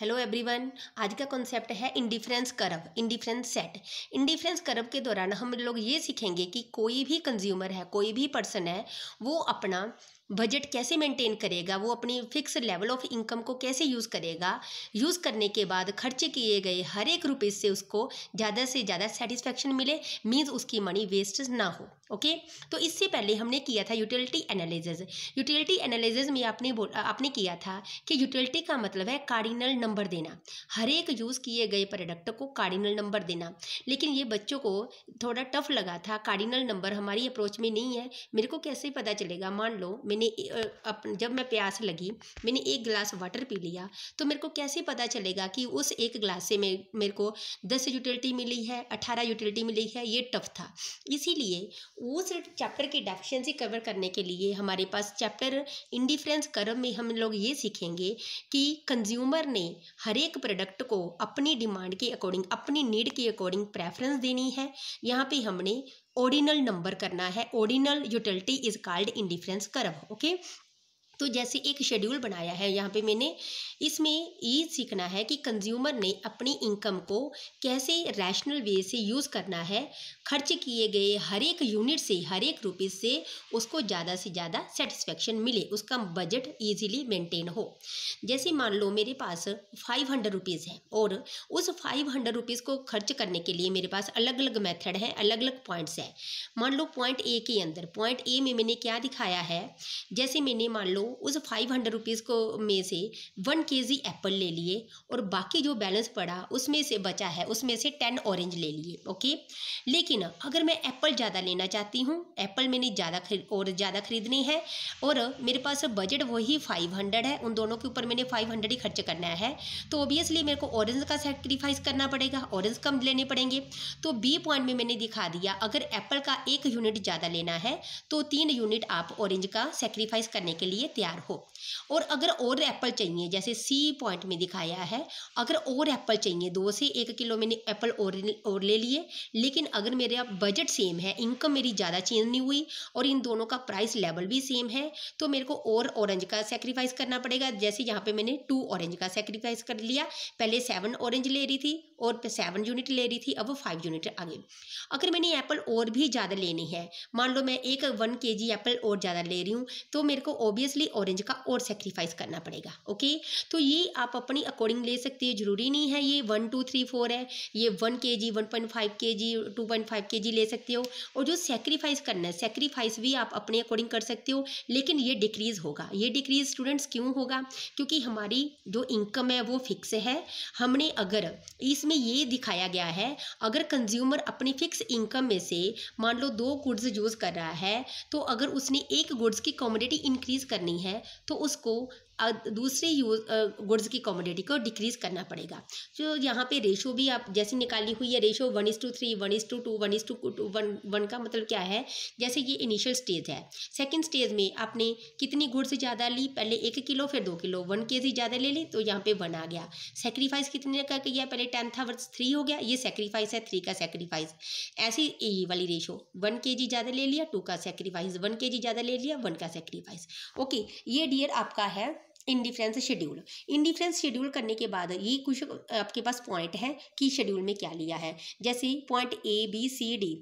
hello everyone आज का concept है indifference curve indifference set indifference curve के दौरान हम लोग ये सीखेंगे कि कोई भी कंज्यूमर है कोई भी पर्सन है वो अपना बजट कैसे मेंटेन करेगा वो अपनी फिक्स लेवल ऑफ इनकम को कैसे यूज़ करेगा यूज़ करने के बाद खर्चे किए गए हर एक रुपये से उसको ज़्यादा से ज़्यादा सेटिस्फेक्शन मिले मीन्स उसकी मनी वेस्ट ना हो ओके तो इससे पहले हमने किया था यूटिलिटी एनालिसिस यूटिलिटी एनालिसिस में आपने बोल आपने किया था कि यूटिलिटी का मतलब है कार्डिनल नंबर देना हर एक यूज़ किए गए प्रोडक्ट को कार्डिनल नंबर देना लेकिन ये बच्चों को थोड़ा टफ लगा था कार्डिनल नंबर हमारी अप्रोच में नहीं है मेरे को कैसे पता चलेगा मान लो मैंने मैंने जब मैं प्यास लगी मैंने एक गिलास वाटर पी लिया तो मेरे को कैसे पता चलेगा कि उस एक गिलास से मैं मेरे को दस यूटिलिटी मिली है अठारह यूटिलिटी मिली है ये टफ था इसीलिए उस चैप्टर की डेफिशिएंसी कवर करने के लिए हमारे पास चैप्टर इंडिफ्रेंस कर्व में हम लोग ये सीखेंगे कि कंज्यूमर ने हर एक प्रोडक्ट को अपनी डिमांड के अकॉर्डिंग अपनी नीड के अकॉर्डिंग प्रेफरेंस देनी है यहाँ पे हमने ओरिजिनल नंबर करना है original utility is called indifference curve okay तो जैसे एक शेड्यूल बनाया है यहाँ पे मैंने इसमें ये सीखना है कि कंज्यूमर ने अपनी इनकम को कैसे रैशनल वे से यूज़ करना है खर्च किए गए हर एक यूनिट से हर एक रुपये से उसको ज़्यादा से ज़्यादा सेटिस्फेक्शन मिले उसका बजट ईजिली मेंटेन हो जैसे मान लो मेरे पास फाइव हंड्रेड रुपीज़ है और उस फाइव हंड्रेड रुपीज़ को खर्च करने के लिए मेरे पास अलग अलग मैथड है अलग अलग पॉइंट्स हैं मान लो पॉइंट ए के अंदर पॉइंट ए में मैंने क्या दिखाया है जैसे मैंने मान लो उस फाइव हंड्रेड रुपीज़ को में से वन के जी एप्पल ले लिए और बाकी जो बैलेंस पड़ा उसमें से बचा है उसमें से टेन ऑरेंज ले लिए ओके लेकिन अगर मैं एप्पल ज़्यादा लेना चाहती हूँ एप्पल मैंने ज़्यादा खरीद और ज़्यादा खरीदनी है और मेरे पास बजट वही फाइव हंड्रेड है उन दोनों के ऊपर मैंने फाइव हंड्रेड ही खर्च करना है तो ओबियसली मेरे को ऑरेंज का सेक्रीफाइस करना पड़ेगा ऑरेंज कम लेने पड़ेंगे तो बी पॉइंट में मैंने दिखा दिया अगर एप्पल का एक यूनिट ज़्यादा लेना है तो तीन यूनिट आप ऑरेंज का सेक्रीफाइस करने के लिए तैयार हो और अगर और एप्पल चाहिए जैसे सी पॉइंट में दिखाया है अगर और एप्पल चाहिए दो से एक किलो मैंने एप्पल और और ले लिए लेकिन अगर मेरा बजट सेम है इनकम मेरी ज़्यादा चेंज नहीं हुई और इन दोनों का प्राइस लेवल भी सेम है तो मेरे को और ऑरेंज का सेक्रीफाइस करना पड़ेगा जैसे यहाँ पर मैंने टू ऑरेंज का सेक्रीफाइस कर लिया पहले सेवन ऑरेंज ले रही थी और सेवन यूनिट ले रही थी अब फाइव यूनिट आगे अगर मैंने एप्पल और भी ज़्यादा लेनी है मान लो मैं एक वन के जी एप्पल और ज़्यादा ले रही हूँ तो मेरे को ओबियसली ऑरेंज का और सेक्रीफाइस करना पड़ेगा ओके तो ये आप अपनी अकॉर्डिंग ले सकते हैं जरूरी नहीं है ये वन टू थ्री फोर है ये वन के जी वन पॉइंट फाइव के जी टू पॉइंट फाइव के जी ले सकते हो और जो सेक्रीफाइस करना है सेक्रीफाइस भी आप अपने अकॉर्डिंग कर सकते हो लेकिन ये डिक्रीज़ होगा ये डिक्रीज़ स्टूडेंट्स क्यों होगा क्योंकि हमारी जो इनकम है वो फिक्स है हमने अगर इसमें ये दिखाया गया है अगर कंज्यूमर अपनी फिक्स इनकम में से मान लो दो गुड्स यूज़ कर रहा है तो अगर उसने एक गुड्स की कॉमोडिटी इंक्रीज़ करनी है तो उसको दूसरे यूज गुड्स की कॉमोडिटी को डिक्रीज करना पड़ेगा जो यहाँ पे रेशो भी आप जैसे निकाली हुई है ratio one is to three one is to two one is to two one one का मतलब क्या है जैसे ये इनिशियल स्टेज है सेकेंड स्टेज में आपने कितनी गुड्स ज़्यादा ली पहले एक किलो फिर दो किलो वन के जी ज़्यादा ले ली तो यहाँ पर वन आ गया सेक्रीफाइस कितने का किया पहले टेन था वर्स थ्री हो गया ये सेक्रीफाइस है थ्री का सेक्रीफाइस ऐसी ई वाली रेशो वन के जी ज़्यादा ले लिया टू का सेक्रीफाइस वन के जी ज़्यादा ले लिया वन का सेक्रीफाइस ओके ये डियर आपका है इंडिफ्रेंस शेड्यूल इंडिफ्रेंस शेड्यूल करने के बाद ये कुछ आपके पास पॉइंट है कि शेड्यूल में क्या लिया है जैसे point A B C D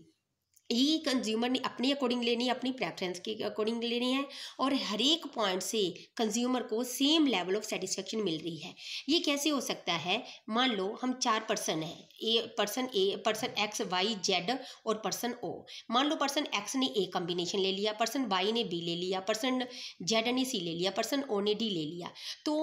ही कंज्यूमर ने अपने अकॉर्डिंग लेनी है अपनी प्रेफरेंस के अकॉर्डिंग लेनी है और हर एक पॉइंट से कंज्यूमर को सेम लेवल ऑफ सेटिस्फेक्शन मिल रही है ये कैसे हो सकता है मान लो हम चार पर्सन हैं A person A person X Y Z और पर्सन ओ मान लो पर्सन एक्स ने ए कॉम्बिनेशन ले लिया पर्सन वाई ने बी ले लिया पर्सन जेड ने सी ले लिया पर्सन ओ ने डी ले लिया तो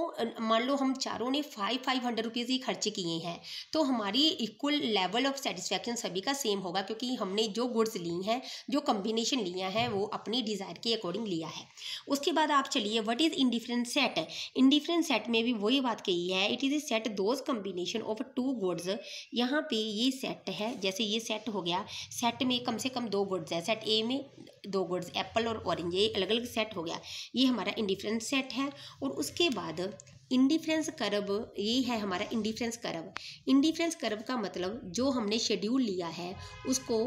मान लो हम चारों ने फाइव फाइव हंड्रेड रुपीज़ ही खर्च किए हैं तो हमारी इक्वल लेवल ऑफ सेटिस्फेक्शन सभी का सेम होगा क्योंकि हमने जो गुड्स ली हैं जो कम्बिनेशन लिया है वो अपनी डिज़ायर के अकॉर्डिंग लिया है उसके बाद आप चलिए what is different set indifferent set में भी वही बात कही है it is a set those combination of two goods यहाँ पे ये सेट है जैसे ये सेट हो गया सेट में कम से कम दो गुड्स है सेट ए में दो गुड्स एप्पल और ऑरेंज ये अलग अलग सेट हो गया ये हमारा इंडिफरेंट सेट है और उसके बाद इंडिफ्रेंस कर्व ये है हमारा इंडिफ्रेंस कर्व इंडिफ्रेंस कर्व का मतलब जो हमने शेड्यूल लिया है उसको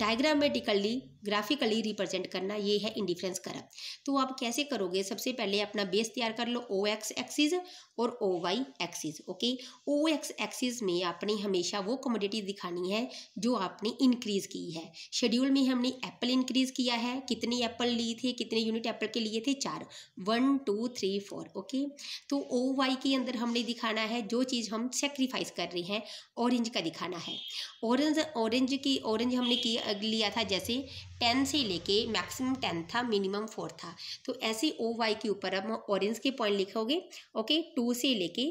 डायग्रामेटिकली ग्राफिकली रिप्रेजेंट करना ये है इंडिफ्रेंस कर्व तो आप कैसे करोगे सबसे पहले अपना बेस तैयार कर लो ओ एक्स एक्सिस और O Y axis okay O X axis में आपने हमेशा वो कमोडिटी दिखानी है जो आपने इंक्रीज की है शेड्यूल में हमने एप्पल इंक्रीज किया है कितने एप्पल लिए थे कितने यूनिट एप्पल के लिए थे चार one two three four okay तो ओ वाई के अंदर हमने दिखाना है जो चीज़ हम सेक्रीफाइस कर रहे हैं ऑरेंज का दिखाना है ऑरेंज ऑरेंज की ऑरेंज हमने किया लिया था जैसे टेन से लेके मैक्सिमम टेन था मिनिमम फोर था तो ऐसे ओ वाई के ऊपर हम ऑरेंज के पॉइंट लिखोगे ओके टू से लेके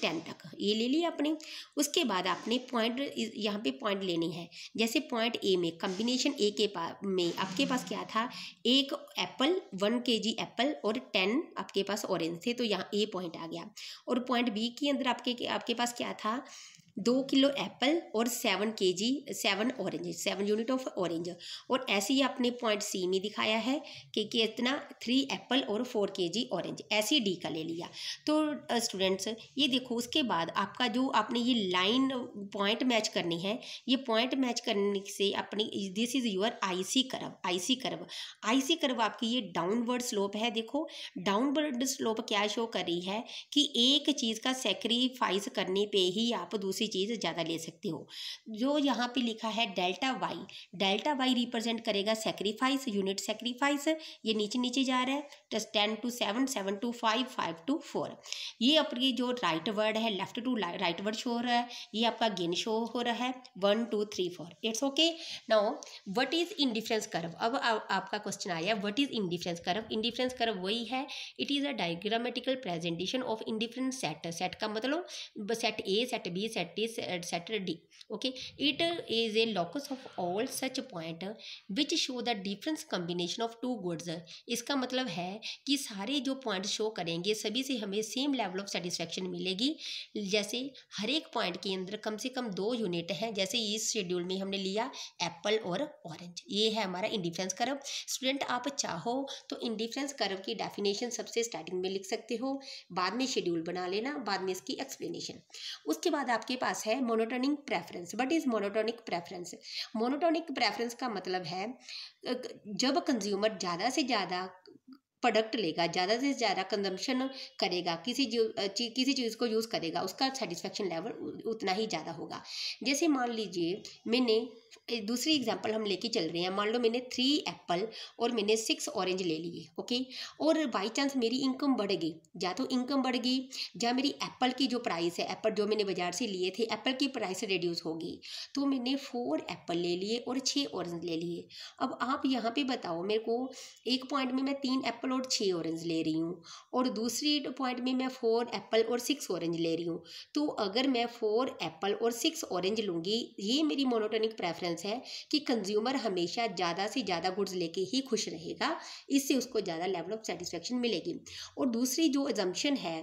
टेन तक ये ले लिया आपने उसके बाद आपने पॉइंट यहाँ पे पॉइंट लेने हैं जैसे पॉइंट ए में कम्बिनेशन ए के पास में आपके पास क्या था एक एप्पल वन के जी एप्पल और टेन आपके पास ऑरेंज थे तो यहाँ ए पॉइंट आ गया और पॉइंट बी के अंदर आपके आपके पास क्या था दो किलो एप्पल और seven K G seven orange seven unit of orange और ऐसे ही आपने पॉइंट सी में दिखाया है कि कितना थ्री एप्पल और फोर के जी ऑरेंज ऐसे डी का ले लिया तो स्टूडेंट्स ये देखो उसके बाद आपका जो आपने ये लाइन पॉइंट मैच करनी है ये पॉइंट मैच करने से अपनी this is your IC curve IC curve IC curve आपकी ये डाउनवर्ड स्लोप है देखो डाउनवर्ड स्लोप क्या शो कर रही है कि एक चीज़ का सेक्रीफाइस करने पे ही आप दूसरी दूसरी चीज़ ज़्यादा ले सकते हो जो यहाँ पे लिखा है delta Y delta Y represent करेगा सेक्रीफाइस यूनिट सेक्रीफाइस ये नीचे नीचे जा रहा है टस तो ten to seven seven to five five to four ये आपकी जो राइट वर्ड है left to rightward show हो रहा है ये आपका गेन शो हो रहा है one two three four it's okay now what is indifference curve अब आपका क्वेश्चन आया what is indifference curve indifference curve वही है it is a diagrammatical presentation of indifferent set set का मतलब set A set B set that etcetera D okay it is a locus of all such point which show the difference combination of two goods इसका मतलब है कि सारे जो point show करेंगे सभी से हमें सेम लेवल ऑफ सेटिस्फेक्शन मिलेगी जैसे हर एक पॉइंट के अंदर कम से कम दो यूनिट हैं जैसे इस शेड्यूल में हमने लिया एप्पल और ऑरेंज ये है हमारा इंडिफरेंस कर्व स्टूडेंट आप चाहो तो इंडिफरेंस कर्व की डेफिनेशन सबसे स्टार्टिंग में लिख सकते हो बाद में शेड्यूल बना लेना बाद में इसकी एक्सप्लेनेशन उसके बाद आपके पास पास है monotonic preference but is monotonic preference monotonic preference का मतलब है जब कंज्यूमर ज़्यादा से ज़्यादा प्रोडक्ट लेगा ज़्यादा से ज़्यादा कंजम्पशन करेगा किसी ची, किसी चीज़ को यूज़ करेगा उसका सेटिस्फेक्शन लेवल उतना ही ज़्यादा होगा जैसे मान लीजिए मैंने दूसरी एग्जांपल हम लेके चल रहे हैं मान लो मैंने थ्री एप्पल और मैंने सिक्स ऑरेंज ले लिए ओके और बाई चांस मेरी इनकम बढ़ गई या तो इनकम बढ़ गई या मेरी एप्पल की जो प्राइस है एप्पल जो मैंने बाजार से लिए थे एप्पल की प्राइस रिड्यूस हो गई तो मैंने फोर एप्पल ले लिए और छः ऑरेंज ले लिए अब आप यहाँ पर बताओ मेरे को एक पॉइंट में मैं तीन एप्पल और छः ऑरेंज ले रही हूँ और दूसरी पॉइंट में मैं फोर एप्पल और सिक्स ऑरेंज ले रही हूँ तो अगर मैं फोर एप्पल और सिक्स ऑरेंज लूँगी ये मेरी मोनोटोनिक प्रेफरेंस इम्पोर्टेंस है कि कंज्यूमर हमेशा ज़्यादा से ज़्यादा गुड्स लेके ही खुश रहेगा इससे उसको ज़्यादा लेवल ऑफ सेटिस्फेक्शन मिलेगी और दूसरी जो एजम्पन है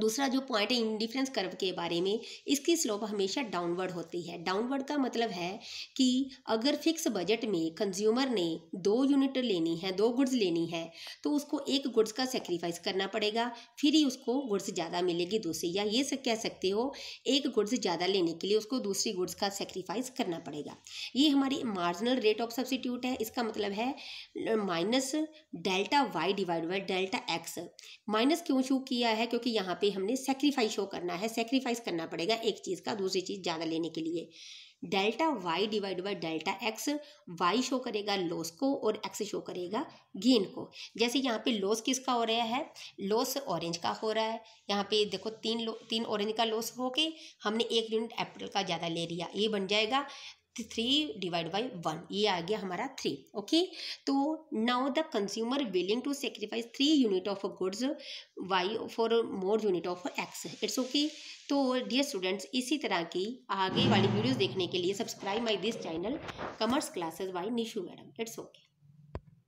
दूसरा जो पॉइंट है इंडिफ्रेंस कर्व के बारे में इसकी स्लोप हमेशा डाउनवर्ड होती है डाउनवर्ड का मतलब है कि अगर फिक्स बजट में कंज्यूमर ने दो यूनिट लेनी है दो गुड्स लेनी है तो उसको एक गुड्स का सेक्रीफाइस करना पड़ेगा फिर ही उसको गुड्स ज़्यादा मिलेगी दूसरी या ये सब कह सकते हो एक गुड्स ज़्यादा लेने के लिए उसको दूसरी गुड्स का सेक्रीफाइस करना पड़ेगा ये हमारी मार्जिनल रेट ऑफ सब्सिट्यूट है इसका मतलब है minus delta Y divide by delta X minus क्यों शू किया है क्योंकि यहाँ पे हमने सेक्रीफाइस शो करना है सेक्रीफाइस करना पड़ेगा एक चीज़ का दूसरी चीज़ ज़्यादा लेने के लिए delta Y divide by delta X Y show करेगा लॉस को और एक्स शो करेगा गेन को जैसे यहाँ पे लॉस किसका हो रहा है लॉस ऑरेंज का हो रहा है यहाँ पे देखो तीन लो, तीन ऑरेंज का लॉस होके हमने एक यूनिट एप्रल का ज़्यादा ले लिया ये बन जाएगा थ्री डिवाइड बाई वन ये आ गया हमारा थ्री ओके तो now the consumer willing to sacrifice three unit of goods Y for more unit of X it's okay तो डियर स्टूडेंट्स इसी तरह की आगे वाली वीडियोज देखने के लिए subscribe my this channel commerce classes by Nishu madam it's okay